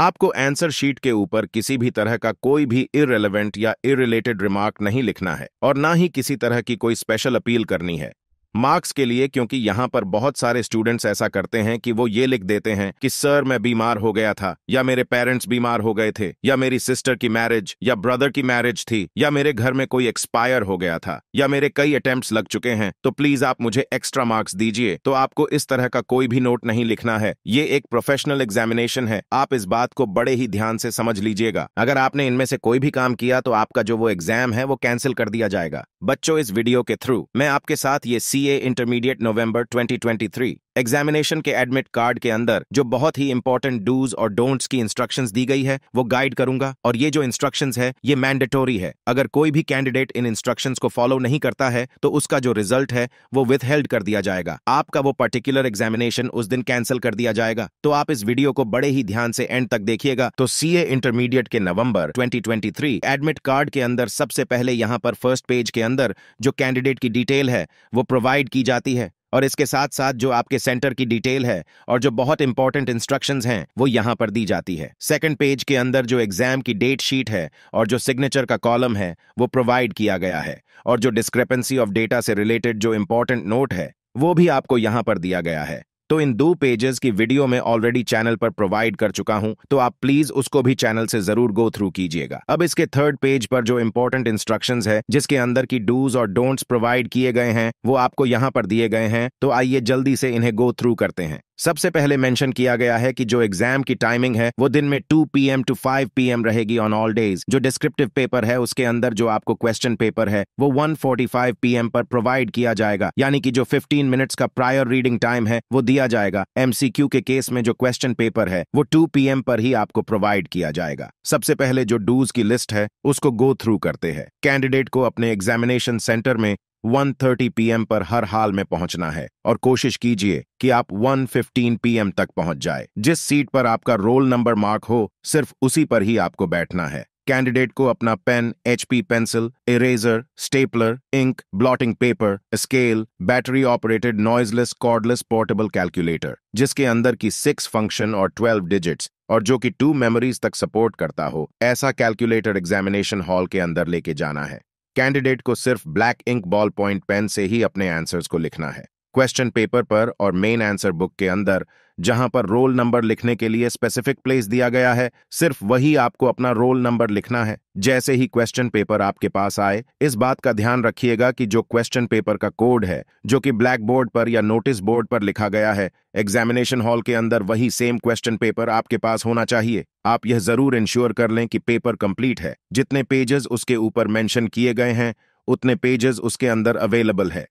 आपको answer sheet के ऊपर किसी भी तरह का कोई भी इरेलीवेंट या इरिलेटेड रिमार्क नहीं लिखना है और ना ही किसी तरह की कोई स्पेशल अपील करनी है मार्क्स के लिए क्योंकि यहाँ पर बहुत सारे स्टूडेंट्स ऐसा करते हैं कि वो ये लिख देते हैं कि सर मैं बीमार हो गया था या मेरे पेरेंट्स बीमार हो गए थे या मेरी सिस्टर की मैरिज या ब्रदर की मैरिज थी या मेरे घर में कोई एक्सपायर हो गया था या मेरे कई अटेम्प्ट लग चुके हैं तो प्लीज आप मुझे एक्स्ट्रा मार्क्स दीजिए तो आपको इस तरह का कोई भी नोट नहीं लिखना है ये एक प्रोफेशनल एग्जामिनेशन है आप इस बात को बड़े ही ध्यान से समझ लीजिएगा अगर आपने इनमें से कोई भी काम किया तो आपका जो वो एग्जाम है वो कैंसिल कर दिया जाएगा बच्चों इस वीडियो के थ्रू मैं आपके साथ ये C CA Intermediate November 2023. Examination के एडमिट कार्ड के अंदर जो बहुत ही इंपॉर्टेंट डूज और डोंट्स की इंस्ट्रक्शंस दी गई है वो गाइड करूंगा और ये जो इंस्ट्रक्शंस है ये मैंडेटोरी है अगर कोई भी कैंडिडेट इन इंस्ट्रक्शंस को फॉलो नहीं करता है तो उसका जो रिजल्ट है वो विथहेल्ड कर दिया जाएगा आपका वो पर्टिकुलर एग्जामिनेशन उस दिन कैंसिल कर दिया जाएगा तो आप इस वीडियो को बड़े ही ध्यान से एंड तक देखिएगा तो सी इंटरमीडिएट के नवंबर ट्वेंटी एडमिट कार्ड के अंदर सबसे पहले यहाँ पर फर्स्ट पेज के अंदर जो कैंडिडेट की डिटेल है वो प्रोवाइड की जाती है और इसके साथ साथ जो आपके सेंटर की डिटेल है और जो बहुत इंपॉर्टेंट इंस्ट्रक्शंस हैं वो यहाँ पर दी जाती है सेकंड पेज के अंदर जो एग्जाम की डेट शीट है और जो सिग्नेचर का कॉलम है वो प्रोवाइड किया गया है और जो डिस्क्रिपेंसी ऑफ डेटा से रिलेटेड जो इंपॉर्टेंट नोट है वो भी आपको यहाँ पर दिया गया है तो इन दो पेजेस की वीडियो में ऑलरेडी चैनल पर प्रोवाइड कर चुका हूं तो आप प्लीज उसको भी चैनल से जरूर गो थ्रू कीजिएगा अब इसके थर्ड पेज पर जो इंपॉर्टेंट इंस्ट्रक्शंस है जिसके अंदर की डूज और डोंट्स प्रोवाइड किए गए हैं वो आपको यहाँ पर दिए गए हैं तो आइए जल्दी से इन्हें गो थ्रू करते हैं सबसे पहले मेंशन किया गया है कि जो एग्जाम की टाइमिंग है वो दिन में 2 पीएम टू 5 पीएम रहेगी ऑन ऑल डेज जो डिस्क्रिप्टिव पेपर है उसके अंदर जो आपको क्वेश्चन पेपर है वो 1:45 पीएम पर प्रोवाइड किया जाएगा यानी कि जो 15 मिनट्स का प्रायर रीडिंग टाइम है वो दिया जाएगा एमसीक्यू के केस में जो क्वेश्चन पेपर है वो टू पी पर ही आपको प्रोवाइड किया जाएगा सबसे पहले जो डूज की लिस्ट है उसको गो थ्रू करते हैं कैंडिडेट को अपने एग्जामिनेशन सेंटर में 1:30 पीएम पर हर हाल में पहुंचना है और कोशिश कीजिए कि आप 1:15 पीएम तक पहुंच जाए जिस सीट पर आपका रोल नंबर मार्क हो सिर्फ उसी पर ही आपको बैठना है कैंडिडेट को अपना pen HP pencil eraser stapler ink blotting paper scale battery operated noiseless cordless portable calculator जिसके अंदर की सिक्स फंक्शन और ट्वेल्व डिजिट्स और जो कि टू मेमोरीज तक सपोर्ट करता हो ऐसा कैलकुलेटर एग्जामिनेशन हॉल के अंदर लेके जाना है कैंडिडेट को सिर्फ black ink ball point pen से ही अपने आंसर्स को लिखना है क्वेश्चन पेपर पर और मेन आंसर बुक के अंदर जहां पर रोल नंबर लिखने के लिए स्पेसिफिक प्लेस दिया गया है सिर्फ वही आपको अपना रोल नंबर लिखना है जैसे ही क्वेश्चन पेपर आपके पास आए इस बात का ध्यान रखिएगा कि जो क्वेश्चन पेपर का कोड है जो कि ब्लैक बोर्ड पर या नोटिस बोर्ड पर लिखा गया है एग्जामिनेशन हॉल के अंदर वही सेम क्वेश्चन पेपर आपके पास होना चाहिए आप यह जरूर इंश्योर कर लें कि पेपर कंप्लीट है जितने पेजेस उसके ऊपर मैंशन किए गए हैं उतने पेजेस उसके अंदर अवेलेबल है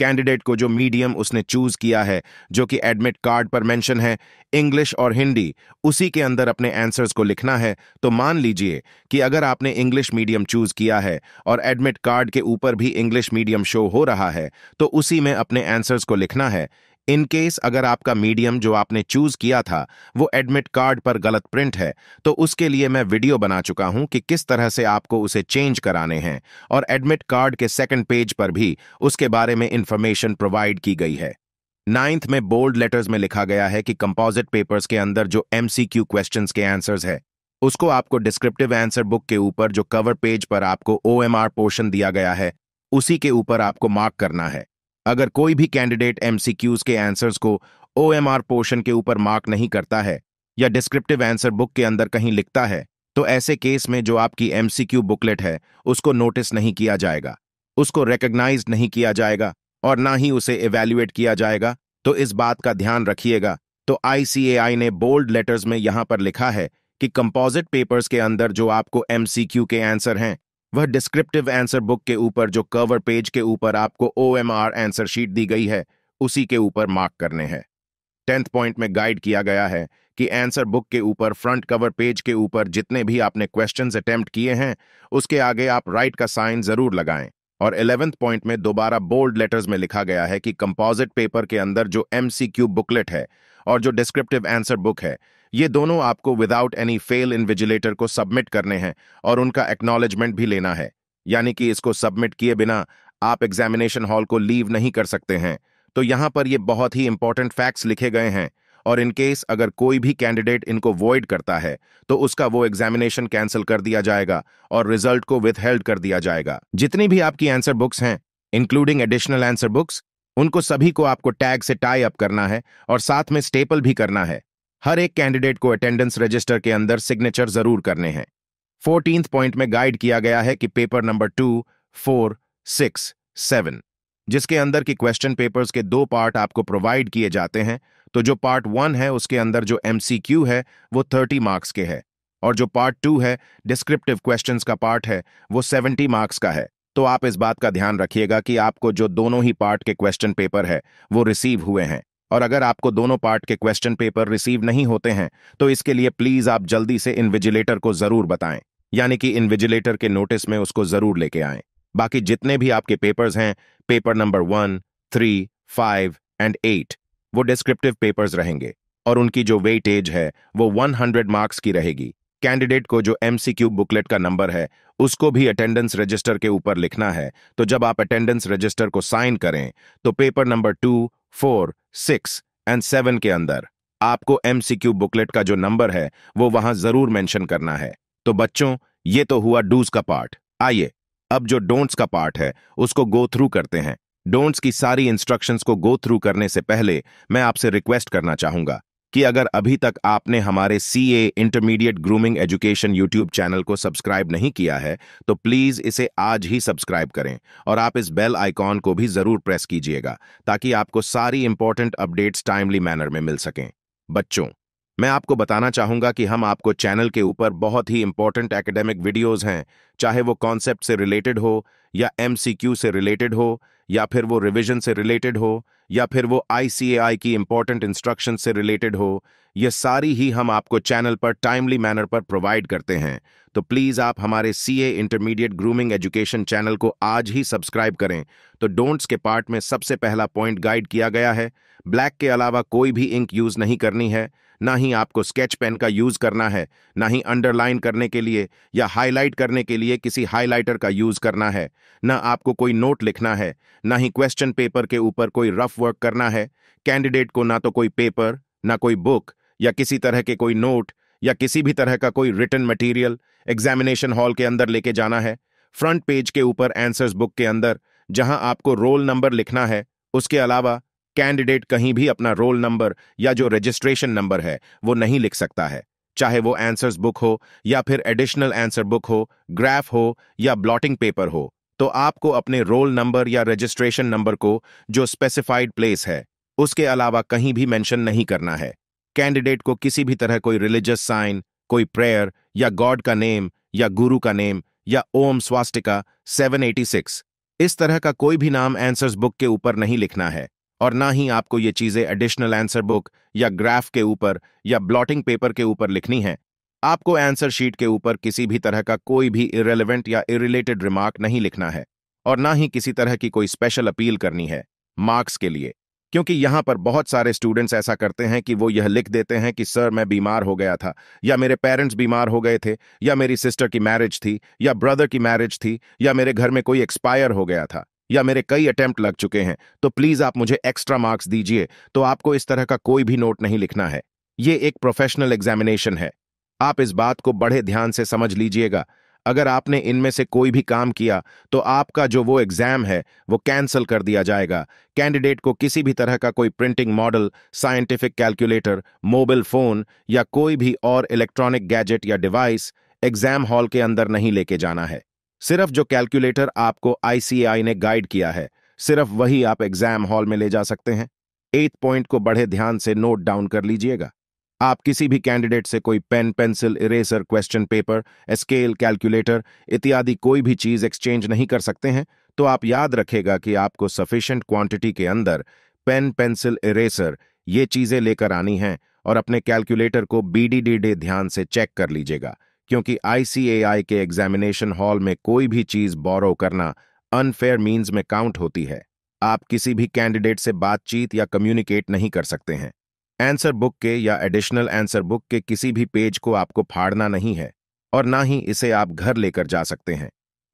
कैंडिडेट को जो मीडियम उसने चूज किया है जो कि एडमिट कार्ड पर मेंशन है इंग्लिश और हिंदी उसी के अंदर अपने आंसर्स को लिखना है तो मान लीजिए कि अगर आपने इंग्लिश मीडियम चूज किया है और एडमिट कार्ड के ऊपर भी इंग्लिश मीडियम शो हो रहा है तो उसी में अपने आंसर्स को लिखना है इन केस अगर आपका मीडियम जो आपने चूज किया था वो एडमिट कार्ड पर गलत प्रिंट है तो उसके लिए मैं वीडियो बना चुका हूं कि किस तरह से आपको उसे चेंज कराने हैं और एडमिट कार्ड के सेकंड पेज पर भी उसके बारे में इंफॉर्मेशन प्रोवाइड की गई है नाइन्थ में बोल्ड लेटर्स में लिखा गया है कि कंपोजिट पेपर्स के अंदर जो एमसीक्यू क्वेश्चन के आंसर्स है उसको आपको डिस्क्रिप्टिव आंसर बुक के ऊपर जो कवर पेज पर आपको ओ पोर्शन दिया गया है उसी के ऊपर आपको मार्क करना है अगर कोई भी कैंडिडेट एमसीक्यूज के आंसर्स को ओएमआर पोर्शन के ऊपर मार्क नहीं करता है या डिस्क्रिप्टिव आंसर बुक के अंदर कहीं लिखता है तो ऐसे केस में जो आपकी एमसीक्यू बुकलेट है उसको नोटिस नहीं किया जाएगा उसको रिकग्नाइज नहीं किया जाएगा और ना ही उसे इवेल्युएट किया जाएगा तो इस बात का ध्यान रखिएगा तो आईसीएआई ने बोल्ड लेटर्स में यहां पर लिखा है कि कंपोजिट पेपर्स के अंदर जो आपको एमसीक्यू के आंसर हैं वह डिस्क्रिप्टिव आंसर बुक के ऊपर जो कवर पेज के ऊपर आपको O M R answer sheet दी गई है उसी के ऊपर मार्क करने हैं टेंथ पॉइंट में गाइड किया गया है कि आंसर बुक के ऊपर फ्रंट कवर पेज के ऊपर जितने भी आपने क्वेश्चंस अटेम्प्ट किए हैं उसके आगे आप राइट का साइन जरूर लगाएं और इलेवेंथ पॉइंट में दोबारा बोल्ड लेटर्स में लिखा गया है कि कंपोजिट पेपर के अंदर जो एमसीक्यू बुकलेट है और जो डिस्क्रिप्टिव आंसर बुक है ये दोनों आपको without any fail invigilator को सबमिट करने हैं और उनका एक्नॉलेजमेंट भी लेना है यानी कि इसको सबमिट किए बिना आप एग्जामिनेशन हॉल को लीव नहीं कर सकते हैं तो यहां पर ये बहुत ही इंपॉर्टेंट फैक्ट्स लिखे गए हैं और इन केस अगर कोई भी कैंडिडेट इनको वॉइड करता है तो उसका वो एग्जामिनेशन कैंसिल कर दिया जाएगा और रिजल्ट को विथहेल्ड कर दिया जाएगा जितनी भी आपकी आंसर बुक्स हैं इंक्लूडिंग एडिशनल आंसर बुक्स उनको सभी को आपको टैग से टाई अप करना है और साथ में स्टेपल भी करना है हर एक कैंडिडेट को अटेंडेंस रजिस्टर के अंदर सिग्नेचर जरूर करने हैं फोर्टींथ पॉइंट में गाइड किया गया है कि paper number two four six seven जिसके अंदर की क्वेश्चन पेपर्स के दो पार्ट आपको प्रोवाइड किए जाते हैं तो जो पार्ट वन है उसके अंदर जो एमसीक्यू है वो थर्टी मार्क्स के है और जो पार्ट टू है डिस्क्रिप्टिव क्वेश्चंस का पार्ट है वो सेवेंटी मार्क्स का है तो आप इस बात का ध्यान रखिएगा कि आपको जो दोनों ही पार्ट के क्वेश्चन पेपर है वो रिसीव हुए हैं और अगर आपको दोनों पार्ट के क्वेश्चन पेपर रिसीव नहीं होते हैं तो इसके लिए प्लीज आप जल्दी से इनविजिलेटर को जरूर बताएं यानी कि इनविजिलेटर के नोटिस में उसको जरूर लेके आए बाकी जितने भी आपके पेपर्स हैं paper number one three five and eight वो डिस्क्रिप्टिव पेपर्स रहेंगे और उनकी जो वेटेज है वो 100 मार्क्स की रहेगी कैंडिडेट को जो एम बुकलेट का नंबर है उसको भी अटेंडेंस रजिस्टर के ऊपर लिखना है तो जब आप अटेंडेंस रजिस्टर को साइन करें तो paper number two four six and seven के अंदर आपको एमसीक्यू बुकलेट का जो नंबर है वो वहां जरूर मेंशन करना है तो बच्चों ये तो हुआ डूज का पार्ट आइए अब जो डोंट्स का पार्ट है उसको गो थ्रू करते हैं डोंट्स की सारी इंस्ट्रक्शंस को गो थ्रू करने से पहले मैं आपसे रिक्वेस्ट करना चाहूंगा कि अगर अभी तक आपने हमारे C A intermediate grooming education YouTube channel को सब्सक्राइब नहीं किया है तो प्लीज़ इसे आज ही सब्सक्राइब करें और आप इस बेल आइकॉन को भी ज़रूर प्रेस कीजिएगा ताकि आपको सारी इंपॉर्टेंट अपडेट्स टाइमली मैनर में मिल सकें बच्चों मैं आपको बताना चाहूंगा कि हम आपको चैनल के ऊपर बहुत ही इंपॉर्टेंट एकेडमिक वीडियोज हैं चाहे वो कॉन्सेप्ट से रिलेटेड हो या एम से रिलेटेड हो या फिर वो रिविजन से रिलेटेड हो या फिर वो आईसीएआई की इंपॉर्टेंट इंस्ट्रक्शन से रिलेटेड हो ये सारी ही हम आपको चैनल पर टाइमली मैनर पर प्रोवाइड करते हैं तो प्लीज़ आप हमारे C A intermediate grooming education channel को आज ही सब्सक्राइब करें तो डोंट्स के पार्ट में सबसे पहला पॉइंट गाइड किया गया है ब्लैक के अलावा कोई भी इंक यूज़ नहीं करनी है ना ही आपको स्केच पेन का यूज़ करना है ना ही अंडरलाइन करने के लिए या हाईलाइट करने के लिए किसी हाईलाइटर का यूज़ करना है ना आपको कोई नोट लिखना है ना ही क्वेश्चन पेपर के ऊपर कोई रफ वर्क करना है कैंडिडेट को ना तो कोई पेपर ना कोई बुक या किसी तरह के कोई नोट या किसी भी तरह का कोई रिटर्न मटेरियल एग्जामिनेशन हॉल के अंदर लेके जाना है फ्रंट पेज के ऊपर आंसर्स बुक के अंदर जहां आपको रोल नंबर लिखना है उसके अलावा कैंडिडेट कहीं भी अपना रोल नंबर या जो रजिस्ट्रेशन नंबर है वो नहीं लिख सकता है चाहे वो आंसर्स बुक हो या फिर एडिशनल आंसर बुक हो ग्राफ हो या ब्लॉटिंग पेपर हो तो आपको अपने रोल नंबर या रजिस्ट्रेशन नंबर को जो स्पेसिफाइड प्लेस है उसके अलावा कहीं भी मेंशन नहीं करना है कैंडिडेट को किसी भी तरह कोई रिलीजियस साइन कोई प्रेयर या गॉड का नेम या गुरु का नेम या ओम स्वास्टिका 786 इस तरह का कोई भी नाम आंसर्स बुक के ऊपर नहीं लिखना है और ना ही आपको ये चीजें एडिशनल आंसर बुक या ग्राफ के ऊपर या ब्लॉटिंग पेपर के ऊपर लिखनी है आपको आंसर शीट के ऊपर किसी भी तरह का कोई भी इरेलीवेंट या इरिलेटेड रिमार्क नहीं लिखना है और ना ही किसी तरह की कोई स्पेशल अपील करनी है मार्क्स के लिए क्योंकि यहाँ पर बहुत सारे स्टूडेंट्स ऐसा करते हैं कि वो यह लिख देते हैं कि सर मैं बीमार हो गया था या मेरे पेरेंट्स बीमार हो गए थे या मेरी सिस्टर की मैरिज थी या ब्रदर की मैरिज थी या मेरे घर में कोई एक्सपायर हो गया था या मेरे कई अटेम्प्ट लग चुके हैं तो प्लीज़ आप मुझे एक्स्ट्रा मार्क्स दीजिए तो आपको इस तरह का कोई भी नोट नहीं लिखना है ये एक प्रोफेशनल एग्जामिनेशन है आप इस बात को बड़े ध्यान से समझ लीजिएगा अगर आपने इनमें से कोई भी काम किया तो आपका जो वो एग्ज़ाम है वो कैंसिल कर दिया जाएगा कैंडिडेट को किसी भी तरह का कोई printing model scientific calculator mobile phone या कोई भी और इलेक्ट्रॉनिक गैजेट या डिवाइस एग्ज़ाम हॉल के अंदर नहीं लेके जाना है सिर्फ जो कैलकुलेटर आपको आईसीएआई ने गाइड किया है सिर्फ वही आप एग्ज़ाम हॉल में ले जा सकते हैं एथ पॉइंट को बड़े ध्यान से नोट डाउन कर लीजिएगा आप किसी भी कैंडिडेट से कोई pen pencil eraser question paper scale calculator इत्यादि कोई भी चीज एक्सचेंज नहीं कर सकते हैं तो आप याद रखेगा कि आपको सफिशेंट क्वांटिटी के अंदर पेन पेंसिल इरेजर ये चीजें लेकर आनी हैं और अपने कैलकुलेटर को डी डे ध्यान से चेक कर लीजिएगा क्योंकि आईसीएआई के एग्जामिनेशन हॉल में कोई भी चीज बोरो करना अनफेयर मीन्स में काउंट होती है आप किसी भी कैंडिडेट से बातचीत या कम्युनिकेट नहीं कर सकते हैं आंसर बुक के या एडिशनल आंसर बुक के किसी भी पेज को आपको फाड़ना नहीं है और ना ही इसे आप घर लेकर जा सकते हैं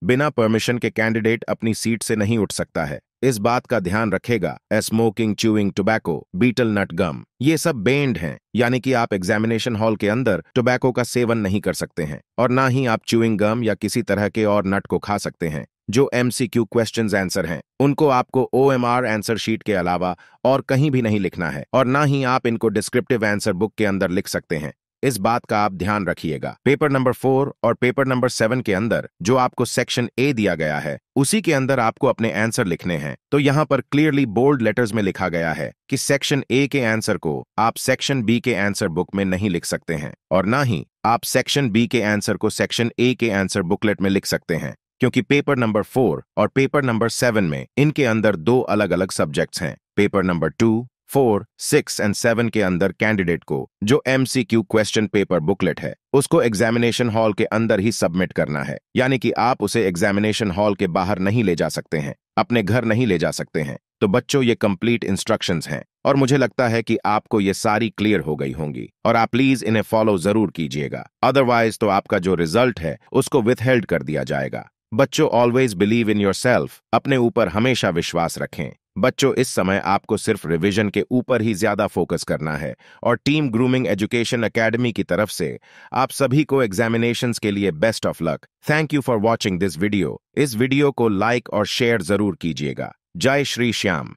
बिना परमिशन के कैंडिडेट अपनी सीट से नहीं उठ सकता है इस बात का ध्यान रखेगा smoking chewing tobacco betel nut gum ये सब बेंड हैं यानी कि आप एग्जामिनेशन हॉल के अंदर टोबैको का सेवन नहीं कर सकते हैं और ना ही आप च्यूइंग गम या किसी तरह के और नट को खा सकते हैं जो एमसीक्यू क्वेश्चंस आंसर हैं उनको आपको ओएमआर आंसर शीट के अलावा और कहीं भी नहीं लिखना है और ना ही आप इनको डिस्क्रिप्टिव आंसर बुक के अंदर लिख सकते हैं इस बात का आप ध्यान रखिएगा पेपर नंबर फोर और पेपर नंबर सेवन के अंदर जो आपको सेक्शन ए दिया गया है उसी के अंदर आपको अपने आंसर लिखने हैं तो यहाँ पर क्लियरली बोल्ड लेटर्स में लिखा गया है कि सेक्शन ए के आंसर को आप सेक्शन बी के आंसर बुक में नहीं लिख सकते हैं और ना ही आप सेक्शन बी के आंसर को सेक्शन ए के आंसर बुकलेट में लिख सकते हैं क्योंकि पेपर नंबर फोर और पेपर नंबर सेवन में इनके अंदर दो अलग अलग सब्जेक्ट्स हैं paper number two four six and seven के अंदर कैंडिडेट को जो एमसीक्यू क्वेश्चन पेपर बुकलेट है उसको एग्जामिनेशन हॉल के अंदर ही सबमिट करना है यानी कि आप उसे एग्जामिनेशन हॉल के बाहर नहीं ले जा सकते हैं अपने घर नहीं ले जा सकते हैं तो बच्चों ये कंप्लीट इंस्ट्रक्शंस हैं और मुझे लगता है कि आपको ये सारी क्लियर हो गई होंगी और आप प्लीज इन्हें फॉलो जरूर कीजिएगा अदरवाइज तो आपका जो रिजल्ट है उसको विथहेल्ड कर दिया जाएगा बच्चों always believe in yourself अपने ऊपर हमेशा विश्वास रखें बच्चों इस समय आपको सिर्फ रिवीजन के ऊपर ही ज्यादा फोकस करना है और टीम ग्रूमिंग एजुकेशन एकेडमी की तरफ से आप सभी को एग्जामिनेशन के लिए best of luck thank you for watching this video इस वीडियो को लाइक और शेयर जरूर कीजिएगा जय श्री श्याम